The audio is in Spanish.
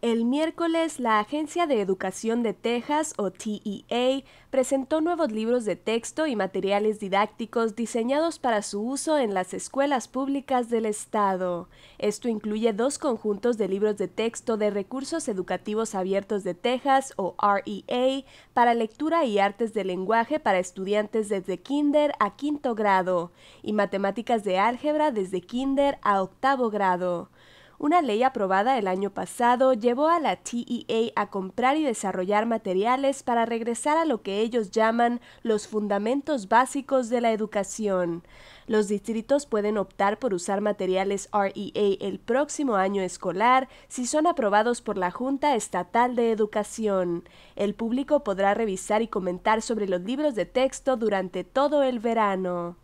El miércoles, la Agencia de Educación de Texas, o TEA, presentó nuevos libros de texto y materiales didácticos diseñados para su uso en las escuelas públicas del estado. Esto incluye dos conjuntos de libros de texto de Recursos Educativos Abiertos de Texas, o REA, para lectura y artes de lenguaje para estudiantes desde kinder a quinto grado, y matemáticas de álgebra desde kinder a octavo grado. Una ley aprobada el año pasado llevó a la TEA a comprar y desarrollar materiales para regresar a lo que ellos llaman los fundamentos básicos de la educación. Los distritos pueden optar por usar materiales REA el próximo año escolar si son aprobados por la Junta Estatal de Educación. El público podrá revisar y comentar sobre los libros de texto durante todo el verano.